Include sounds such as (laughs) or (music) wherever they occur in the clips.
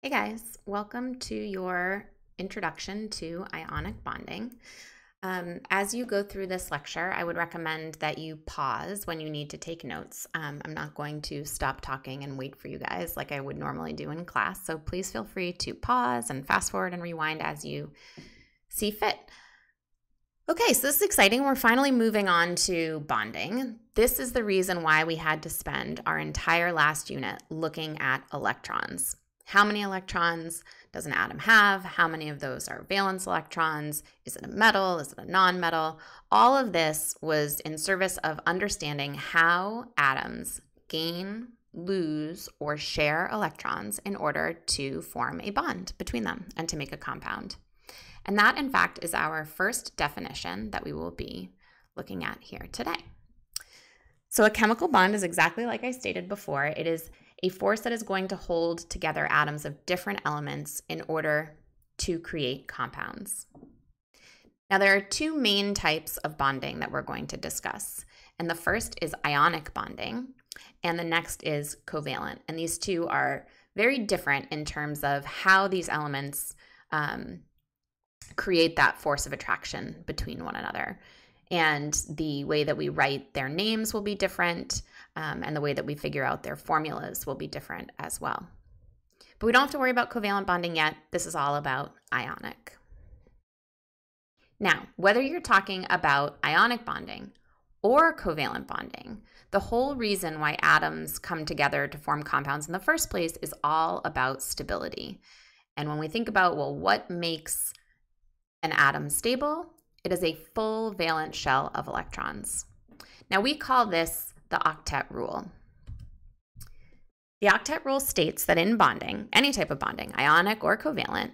Hey guys, welcome to your introduction to ionic bonding. Um, as you go through this lecture, I would recommend that you pause when you need to take notes. Um, I'm not going to stop talking and wait for you guys like I would normally do in class, so please feel free to pause and fast forward and rewind as you see fit. Okay, so this is exciting. We're finally moving on to bonding. This is the reason why we had to spend our entire last unit looking at electrons. How many electrons does an atom have? How many of those are valence electrons? Is it a metal? Is it a nonmetal? All of this was in service of understanding how atoms gain, lose, or share electrons in order to form a bond between them and to make a compound. And that, in fact, is our first definition that we will be looking at here today. So, a chemical bond is exactly like I stated before it is a force that is going to hold together atoms of different elements in order to create compounds. Now, there are two main types of bonding that we're going to discuss. And the first is ionic bonding, and the next is covalent. And these two are very different in terms of how these elements um, create that force of attraction between one another. And the way that we write their names will be different um, and the way that we figure out their formulas will be different as well. But we don't have to worry about covalent bonding yet. This is all about ionic. Now, whether you're talking about ionic bonding or covalent bonding, the whole reason why atoms come together to form compounds in the first place is all about stability. And when we think about, well, what makes an atom stable? It is a full valence shell of electrons. Now, we call this the octet rule. The octet rule states that in bonding, any type of bonding, ionic or covalent,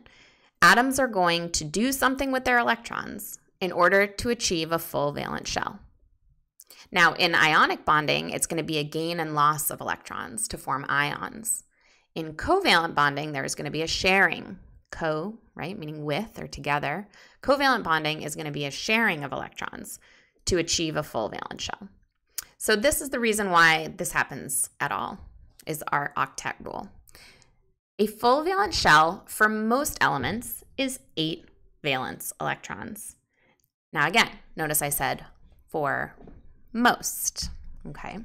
atoms are going to do something with their electrons in order to achieve a full valence shell. Now, in ionic bonding, it's going to be a gain and loss of electrons to form ions. In covalent bonding, there is going to be a sharing. Co, right, meaning with or together. Covalent bonding is going to be a sharing of electrons to achieve a full valence shell. So this is the reason why this happens at all, is our octet rule. A full valence shell for most elements is eight valence electrons. Now again, notice I said for most, okay?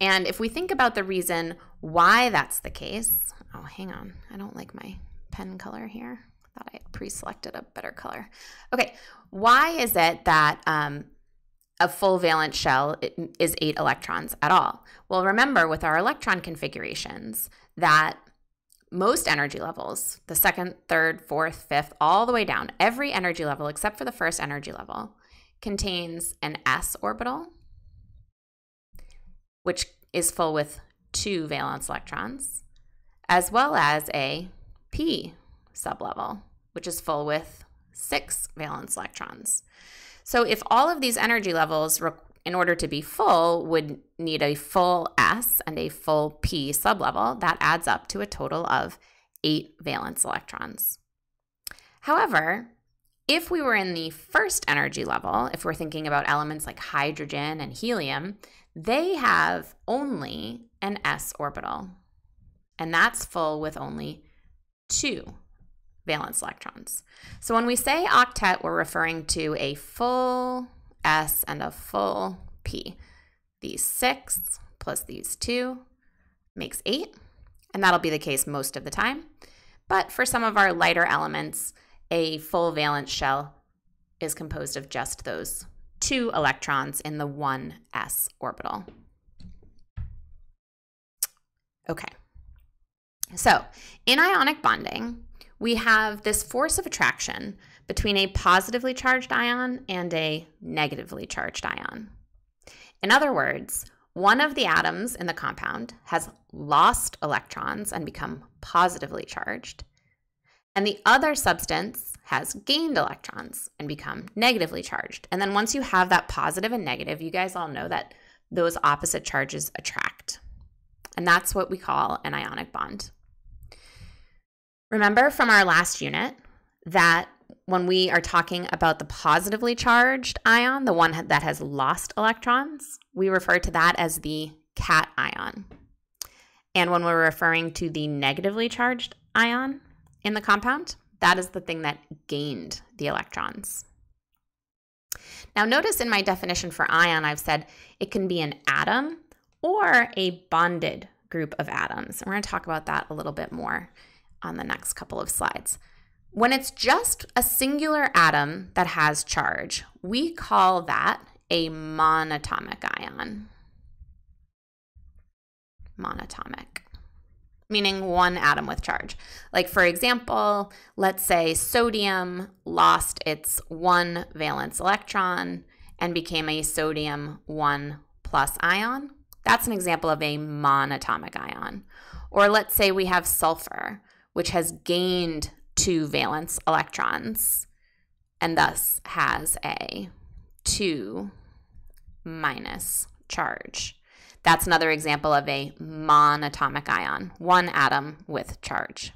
And if we think about the reason why that's the case, oh, hang on, I don't like my pen color here. I thought I pre-selected a better color. Okay, why is it that um, a full valence shell is eight electrons at all. Well, remember with our electron configurations that most energy levels, the second, third, fourth, fifth, all the way down, every energy level except for the first energy level contains an s orbital, which is full with two valence electrons, as well as a p sublevel, which is full with six valence electrons. So if all of these energy levels in order to be full would need a full S and a full P sublevel, that adds up to a total of 8 valence electrons. However, if we were in the first energy level, if we're thinking about elements like hydrogen and helium, they have only an s orbital. And that's full with only two valence electrons. So when we say octet, we're referring to a full S and a full P. These six plus these two makes eight, and that'll be the case most of the time. But for some of our lighter elements, a full valence shell is composed of just those two electrons in the one s orbital. Okay. So in ionic bonding, we have this force of attraction between a positively charged ion and a negatively charged ion. In other words, one of the atoms in the compound has lost electrons and become positively charged, and the other substance has gained electrons and become negatively charged. And then once you have that positive and negative, you guys all know that those opposite charges attract. And that's what we call an ionic bond. Remember from our last unit that when we are talking about the positively charged ion, the one that has lost electrons, we refer to that as the cation. And when we're referring to the negatively charged ion in the compound, that is the thing that gained the electrons. Now, notice in my definition for ion, I've said it can be an atom or a bonded group of atoms. And we're going to talk about that a little bit more on the next couple of slides. When it's just a singular atom that has charge, we call that a monatomic ion. Monatomic, meaning one atom with charge. Like, for example, let's say sodium lost its one valence electron and became a sodium 1 plus ion. That's an example of a monatomic ion. Or let's say we have sulfur which has gained two valence electrons and thus has a 2 minus charge. That's another example of a monatomic ion, one atom with charge.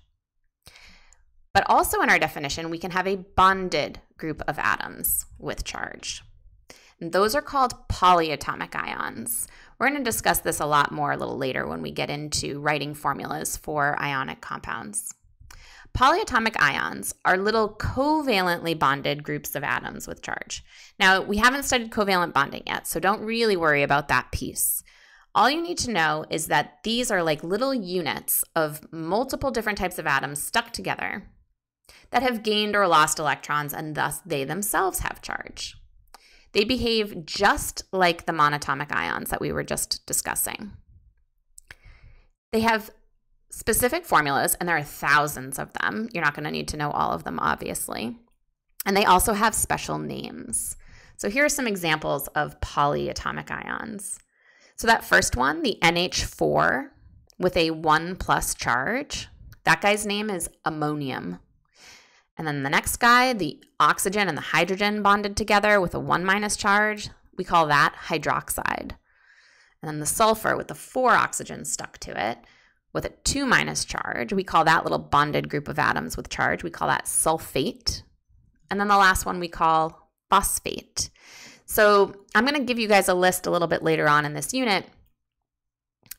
But also in our definition, we can have a bonded group of atoms with charge. Those are called polyatomic ions. We're going to discuss this a lot more a little later when we get into writing formulas for ionic compounds. Polyatomic ions are little covalently bonded groups of atoms with charge. Now, we haven't studied covalent bonding yet, so don't really worry about that piece. All you need to know is that these are like little units of multiple different types of atoms stuck together that have gained or lost electrons, and thus they themselves have charge. They behave just like the monatomic ions that we were just discussing. They have specific formulas, and there are thousands of them. You're not going to need to know all of them, obviously. And they also have special names. So here are some examples of polyatomic ions. So that first one, the NH4 with a 1 plus charge, that guy's name is ammonium. And then the next guy, the oxygen and the hydrogen bonded together with a 1 minus charge, we call that hydroxide. And then the sulfur with the 4 oxygens stuck to it with a 2 minus charge, we call that little bonded group of atoms with charge, we call that sulfate. And then the last one we call phosphate. So I'm going to give you guys a list a little bit later on in this unit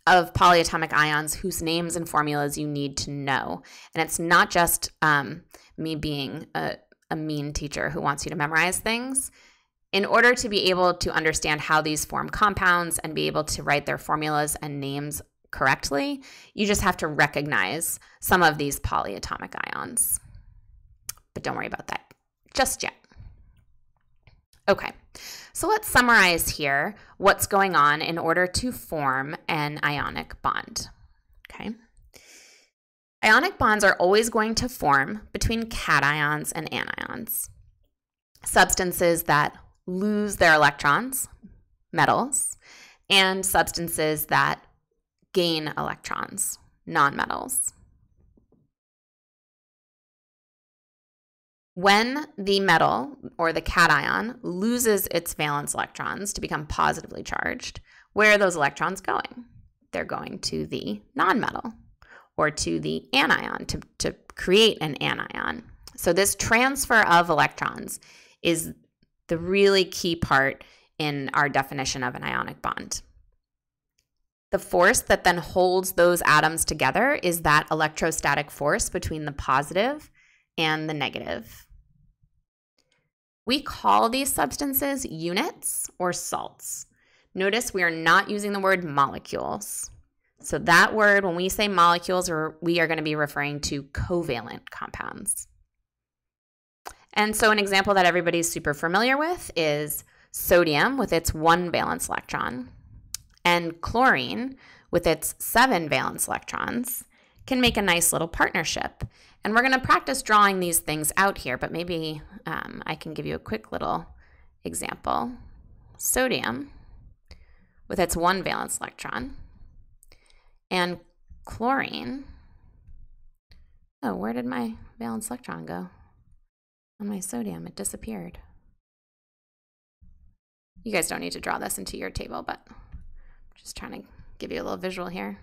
of polyatomic ions whose names and formulas you need to know. And it's not just um, me being a, a mean teacher who wants you to memorize things. In order to be able to understand how these form compounds and be able to write their formulas and names correctly, you just have to recognize some of these polyatomic ions. But don't worry about that just yet. Okay. So let's summarize here what's going on in order to form an ionic bond. Okay. Ionic bonds are always going to form between cations and anions. Substances that lose their electrons, metals, and substances that gain electrons, nonmetals. When the metal or the cation loses its valence electrons to become positively charged, where are those electrons going? They're going to the nonmetal or to the anion to, to create an anion. So, this transfer of electrons is the really key part in our definition of an ionic bond. The force that then holds those atoms together is that electrostatic force between the positive and the negative. We call these substances units or salts. Notice we are not using the word molecules. So, that word, when we say molecules, we are going to be referring to covalent compounds. And so, an example that everybody's super familiar with is sodium with its one valence electron, and chlorine with its seven valence electrons can make a nice little partnership. And we're going to practice drawing these things out here, but maybe um, I can give you a quick little example. Sodium with its one valence electron and chlorine. Oh, where did my valence electron go? On my sodium, it disappeared. You guys don't need to draw this into your table, but I'm just trying to give you a little visual here.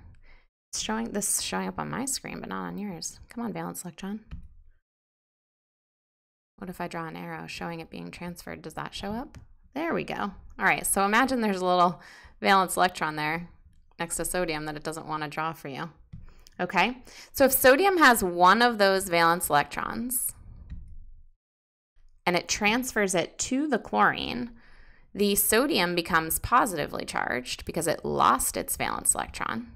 It's showing this is showing up on my screen, but not on yours. Come on, Valence Electron. What if I draw an arrow showing it being transferred? Does that show up? There we go. All right, so imagine there's a little valence electron there next to sodium that it doesn't want to draw for you. Okay, so if sodium has one of those valence electrons and it transfers it to the chlorine, the sodium becomes positively charged because it lost its valence electron.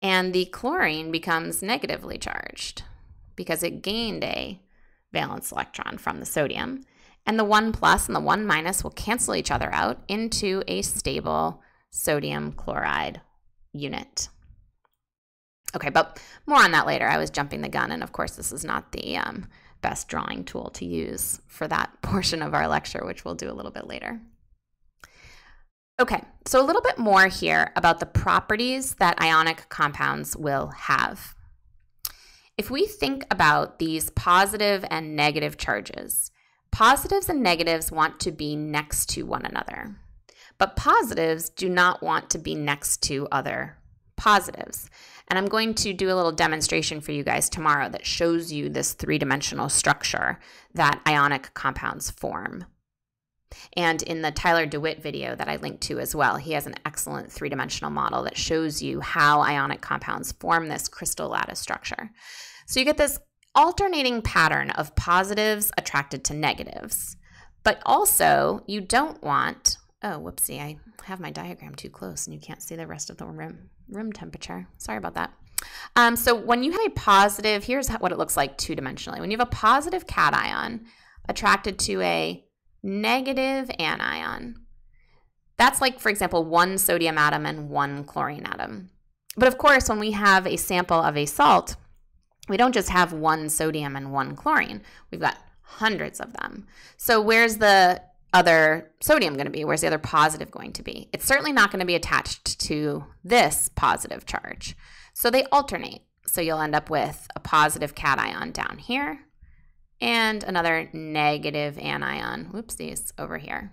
And the chlorine becomes negatively charged because it gained a valence electron from the sodium. And the 1 plus and the 1 minus will cancel each other out into a stable sodium chloride unit. Okay, but more on that later. I was jumping the gun, and of course, this is not the um, best drawing tool to use for that (laughs) portion of our lecture, which we'll do a little bit later. Okay, so a little bit more here about the properties that ionic compounds will have. If we think about these positive and negative charges, positives and negatives want to be next to one another, but positives do not want to be next to other positives. And I'm going to do a little demonstration for you guys tomorrow that shows you this three-dimensional structure that ionic compounds form and in the Tyler DeWitt video that I linked to as well, he has an excellent three dimensional model that shows you how ionic compounds form this crystal lattice structure. So you get this alternating pattern of positives attracted to negatives, but also you don't want, oh, whoopsie, I have my diagram too close and you can't see the rest of the room, room temperature. Sorry about that. Um, so when you have a positive, here's what it looks like two dimensionally. When you have a positive cation attracted to a negative anion. That's like, for example, one sodium atom and one chlorine atom. But of course, when we have a sample of a salt, we don't just have one sodium and one chlorine. We've got hundreds of them. So where's the other sodium going to be? Where's the other positive going to be? It's certainly not going to be attached to this positive charge. So they alternate. So you'll end up with a positive cation down here and another negative anion, whoopsies, over here.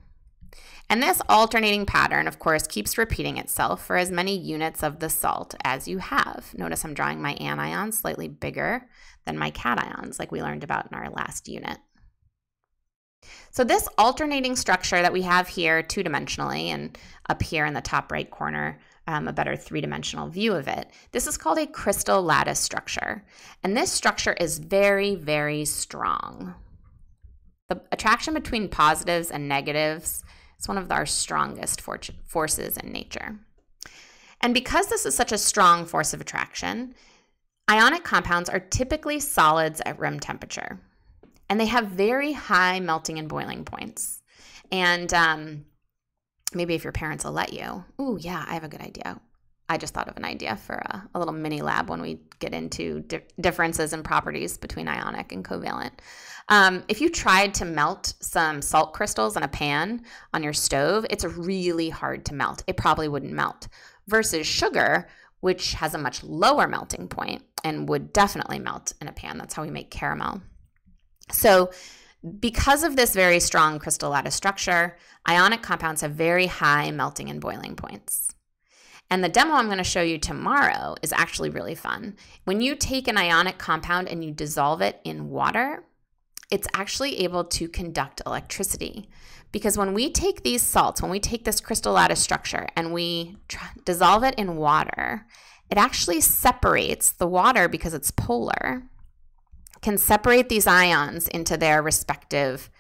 And this alternating pattern, of course, keeps repeating itself for as many units of the salt as you have. Notice I'm drawing my anions slightly bigger than my cations, like we learned about in our last unit. So this alternating structure that we have here two-dimensionally and up here in the top right corner um, a better three dimensional view of it. This is called a crystal lattice structure. And this structure is very, very strong. The attraction between positives and negatives is one of our strongest for forces in nature. And because this is such a strong force of attraction, ionic compounds are typically solids at room temperature. And they have very high melting and boiling points. And um, maybe if your parents will let you. Ooh, yeah, I have a good idea. I just thought of an idea for a, a little mini lab when we get into di- differences in properties between ionic and covalent. Um, if you tried to melt some salt crystals in a pan on your stove, it's really hard to melt. It probably wouldn't melt. Versus sugar, which has a much lower melting point and would definitely melt in a pan. That's how we make caramel. So because of this very strong crystal lattice structure, ionic compounds have very high melting and boiling points. And the demo I'm going to show you tomorrow is actually really fun. When you take an ionic compound and you dissolve it in water, it's actually able to conduct electricity. Because when we take these salts, when we take this crystal lattice structure and we dissolve it in water, it actually separates the water because it's polar can separate these ions into their respective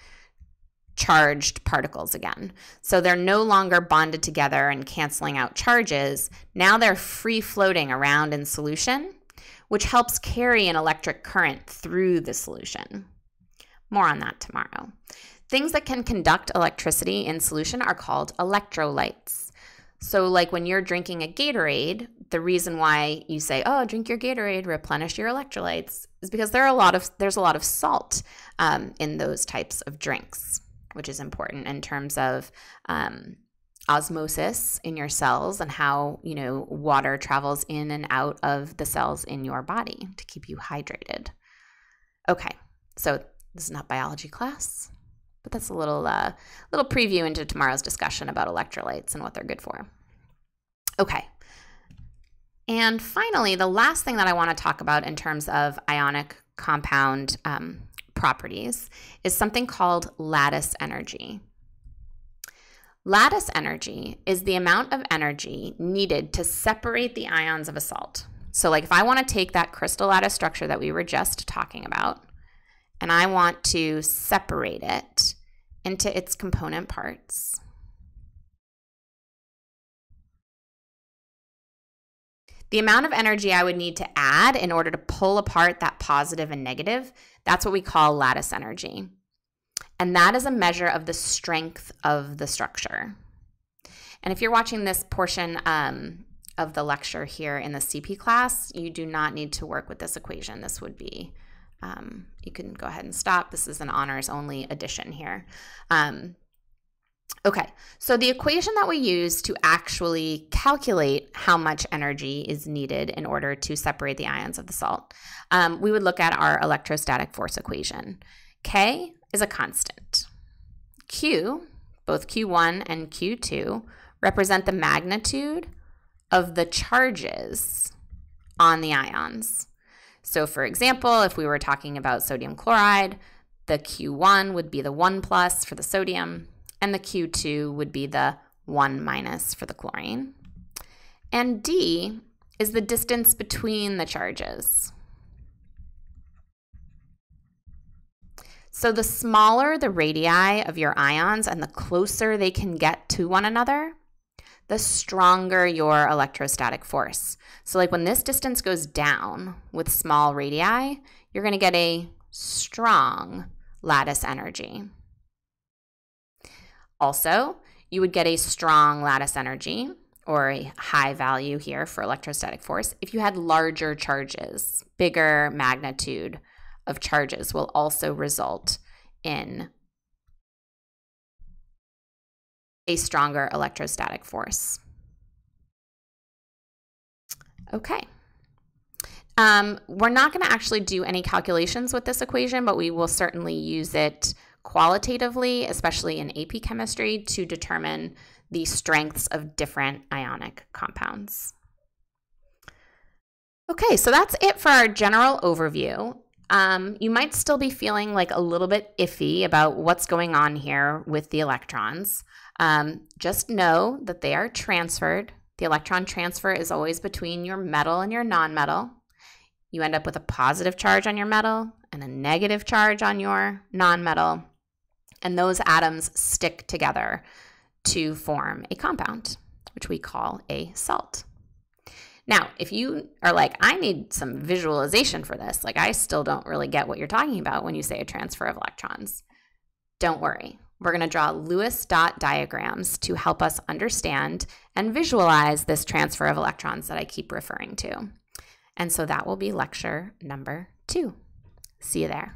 charged particles again. So they're no longer bonded together and canceling out charges. Now they're free floating around in solution, which helps carry an electric current through the solution. More on that tomorrow. Things that can conduct electricity in solution are called electrolytes. So, like when you're drinking a Gatorade, the reason why you say, "Oh, drink your Gatorade, replenish your electrolytes," is because there are a lot of there's a lot of salt um, in those types of drinks, which is important in terms of um, osmosis in your cells and how you know water travels in and out of the cells in your body to keep you hydrated. Okay, so this is not biology class. But that's a little uh, little preview into tomorrow's discussion about electrolytes and what they're good for. Okay. And finally, the last thing that I want to talk about in terms of ionic compound um, properties is something called lattice energy. Lattice energy is the amount of energy needed to separate the ions of a salt. So, like if I want to take that crystal lattice structure that we were just talking about and I want to separate it into its component parts. The amount of energy I would need to add in order to pull apart that positive and negative, that's what we call lattice energy. And that is a measure of the strength of the structure. And if you're watching this portion um, of the lecture here in the CP class, you do not need to work with this equation. This would be um, you can go ahead and stop. This is an honors only addition here. Um, okay, so the equation that we use to actually calculate how much energy is needed in order to separate the ions of the salt, um, we would look at our electrostatic force equation. K is a constant. Q, both Q1 and Q2, represent the magnitude of the charges on the ions. So for example, if we were talking about sodium chloride, the Q1 would be the 1 plus for the sodium, and the Q2 would be the 1 minus for the chlorine. And D is the distance between the charges. So the smaller the radii of your ions and the closer they can get to one another, the stronger your electrostatic force. So, like when this distance goes down with small radii, you're going to get a strong lattice energy. Also, you would get a strong lattice energy or a high value here for electrostatic force if you had larger charges, bigger magnitude of charges will also result in a stronger electrostatic force. Okay. Um, we're not going to actually do any calculations with this equation, but we will certainly use it qualitatively, especially in AP chemistry, to determine the strengths of different ionic compounds. Okay, so that's it for our general overview. Um, you might still be feeling like a little bit iffy about what's going on here with the electrons. Um, just know that they are transferred. The electron transfer is always between your metal and your nonmetal. You end up with a positive charge on your metal and a negative charge on your nonmetal, and those atoms stick together to form a compound, which we call a salt. Now, if you are like, I need some visualization for this, like I still don't really get what you're talking about when you say a transfer of electrons, don't worry. We're going to draw Lewis dot diagrams to help us understand and visualize this transfer of electrons that I keep referring to. And so that will be lecture number two. See you there.